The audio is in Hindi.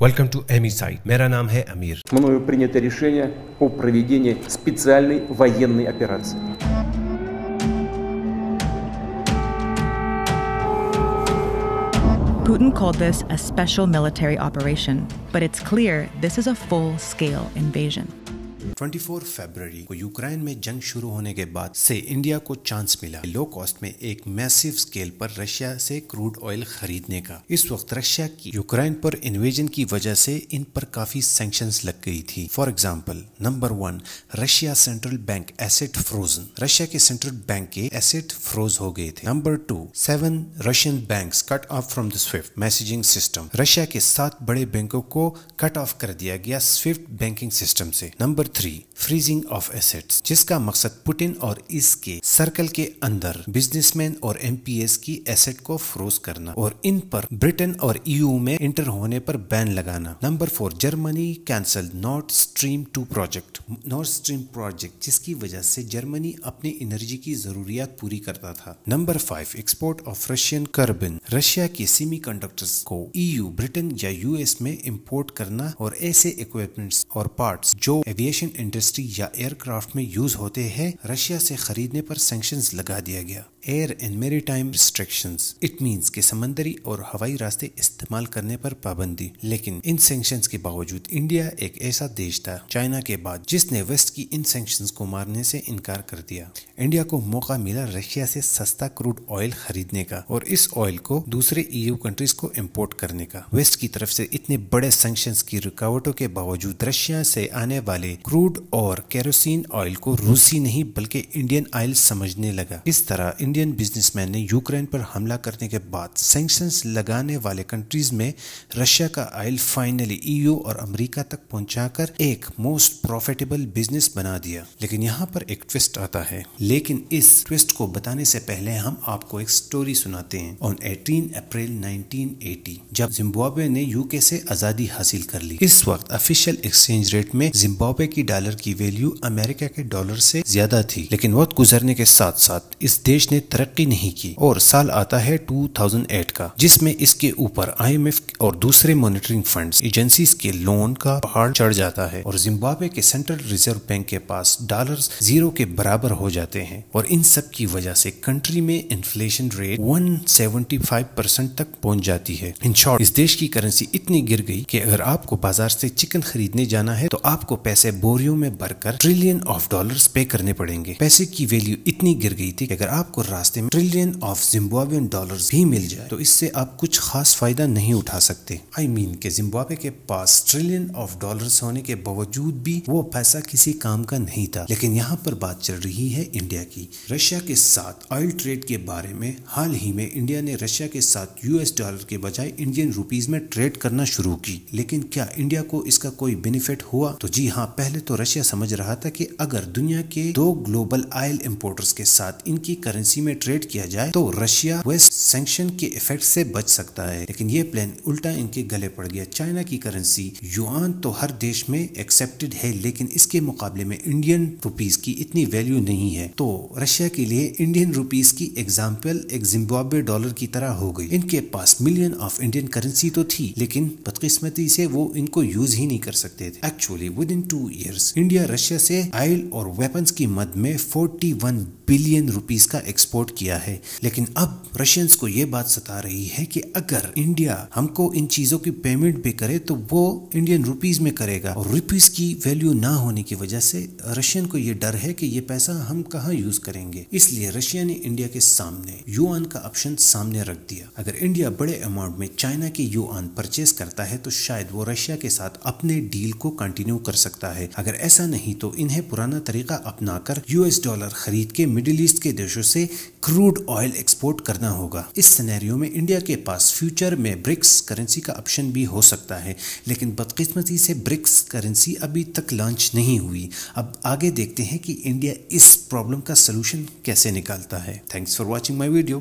Welcome to Emisite. मेरा नाम है Амир. Мною принято решение о проведении специальной военной операции. Putin called this a special military operation, but it's clear this is a full scale invasion. 24 फरवरी को यूक्रेन में जंग शुरू होने के बाद से इंडिया को चांस मिला लो कॉस्ट में एक मैसिव स्केल पर रशिया से क्रूड ऑयल खरीदने का इस वक्त रशिया की यूक्रेन पर इन्वेजन की वजह से इन पर काफी सेंक्शन लग गई थी for example number one Russia central bank asset frozen Russia के सेंट्रल बैंक के एसेट फ्रोज हो गए थे number two seven Russian bank cut off from the SWIFT messaging system Russia के सात बड़े बैंकों को कट ऑफ कर दिया गया स्विफ्ट बैंकिंग सिस्टम से number three freezing of assets जिसका मकसद पुटिन और इसके सर्कल के अंदर बिजनेसमैन और एम की एसेट को फ्रोज करना और इन पर ब्रिटेन और ईयू e में इंटर होने पर बैन लगाना number four Germany cancel North Stream two project North Stream project जिसकी वजह से जर्मनी अपनी एनर्जी की जरूरियात पूरी करता था number five export of Russian carbon Russia के सीमी को ईयू e ब्रिटेन या यूएस में इम्पोर्ट करना और ऐसे इक्विपमेंट्स और पार्ट जो एविएशन एविएशन इंडस्ट्री या एयरक्राफ्ट में यूज होते हैं रशिया से खरीदने पर सेंक्शन लगा दिया गया air and maritime restriction it mean के समंदरी और हवाई रास्ते इस्तेमाल करने पर पाबंदी लेकिन इन सेंक्शन के बावजूद इंडिया एक ऐसा देश था चाइना के बाद जिसने वेस्ट की इन सेंक्शन को मारने से इनकार कर दिया इंडिया को मौका मिला रशिया से सस्ता क्रूड ऑयल खरीदने का और इस ऑयल को दूसरे ईयू e कंट्रीज को इम्पोर्ट करने का वेस्ट की तरफ से इतने बड़े सेंक्शन की रुकावटों के बावजूद रशिया से आने वाले क्रूड और केरोसिन ऑयल को रूसी नहीं बल्कि इंडियन ऑयल समझने लगा इस तरह इंडियन बिजनेसमैन ने यूक्रेन पर हमला करने के बाद सेंक्शन लगाने वाले कंट्रीज में रशिया का ऑयल फाइनली ईयू e और अमेरिका तक पहुंचाकर एक मोस्ट प्रॉफिटेबल बिजनेस बना दिया लेकिन यहाँ पर एक ट्विस्ट आता है लेकिन इस ट्विस्ट को बताने से पहले हम आपको एक स्टोरी सुनाते हैं ऑन एटीन अप्रैल नाइनटीन जब जिम्बाब्वे ने यूके से आजादी हासिल कर ली इस वक्त ऑफिशियल एक्सचेंज रेट में जिम्बाब्वे की अमेरिकी डॉलर की वैल्यू अमेरिका के डॉलर से ज्यादा थी लेकिन वक्त गुजरने के साथ साथ इस देश ने तरक्की नहीं की और साल आता है 2008 का जिसमें इसके ऊपर आईएमएफ और दूसरे मॉनिटरिंग फंड एजेंसी के लोन का पहाड़ चढ़ जाता है और जिम्बाब्वे के सेंट्रल रिजर्व बैंक के पास डॉलर जीरो के बराबर हो जाते हैं और इन सब की वजह से कंट्री में इन्फ्लेशन रेट फाइव परसेंट तक पहुँच जाती है इन शॉर्ट इस देश की करेंसी इतनी गिर गई की अगर आपको बाजार ऐसी चिकन खरीदने जाना है तो आपको पैसे बोल बोरियों में भरकर ट्रिलियन ऑफ डॉलर्स पे करने पड़ेंगे पैसे की वैल्यू इतनी गिर गई थी कि अगर आपको रास्ते में ट्रिलियन ऑफ जिम्बाब्वियन डॉलर्स भी मिल जाए तो इससे आप कुछ खास फायदा नहीं उठा सकते आई I मीन mean के जिम्बाब्वे के पास ट्रिलियन ऑफ डॉलर्स होने के बावजूद भी वो पैसा किसी काम का नहीं था लेकिन यहाँ पर बात चल रही है इंडिया की रशिया के साथ ऑयल ट्रेड के बारे में हाल ही में इंडिया ने रशिया के साथ यूएस डॉलर के बजाय इंडियन रुपीज में ट्रेड करना शुरू की लेकिन क्या इंडिया को इसका कोई बेनिफिट हुआ तो जी हाँ पहले पहले तो रशिया समझ रहा था कि अगर दुनिया के दो ग्लोबल ऑयल इम्पोर्टर्स के साथ इनकी करेंसी में ट्रेड किया जाए तो रशिया वेस्ट सेंक्शन के इफेक्ट से बच सकता है लेकिन ये प्लान उल्टा इनके गले पड़ गया चाइना की करेंसी युआन तो हर देश में एक्सेप्टेड है लेकिन इसके मुकाबले में इंडियन रुपीज की इतनी वैल्यू नहीं है तो रशिया के लिए इंडियन रुपीज की एग्जाम्पल एक जिम्बाब्वे डॉलर की तरह हो गई इनके पास मिलियन ऑफ इंडियन करेंसी तो थी लेकिन बदकिस्मती से वो इनको यूज ही नहीं कर सकते थे actually with in two year years India Russia से आयल और वेपन्स की मद में 41 बिलियन रुपीस का एक्सपोर्ट किया है लेकिन अब रशियंस को ये बात सता रही है कि अगर इंडिया हमको इन चीजों की पेमेंट भी करे तो वो इंडियन रुपीज में करेगा और रुपीज की वैल्यू ना होने की वजह से रशियन को ये डर है कि ये पैसा हम कहाँ यूज करेंगे इसलिए रशिया ने इंडिया के सामने युआन का ऑप्शन सामने रख दिया अगर इंडिया बड़े अमाउंट में चाइना के युआन परचेज करता है तो शायद वो रशिया के साथ अपने डील को कंटिन्यू कर सकता है अगर ऐसा नहीं तो इन्हें पुराना तरीका अपनाकर यूएस डॉलर खरीद के मिडिल ईस्ट के देशों से क्रूड ऑयल एक्सपोर्ट करना होगा इस सिनेरियो में इंडिया के पास फ्यूचर में ब्रिक्स करेंसी का ऑप्शन भी हो सकता है लेकिन बदकिस्मती से ब्रिक्स करेंसी अभी तक लॉन्च नहीं हुई अब आगे देखते हैं कि इंडिया इस प्रॉब्लम का सलूशन कैसे निकालता है thanks for watching my video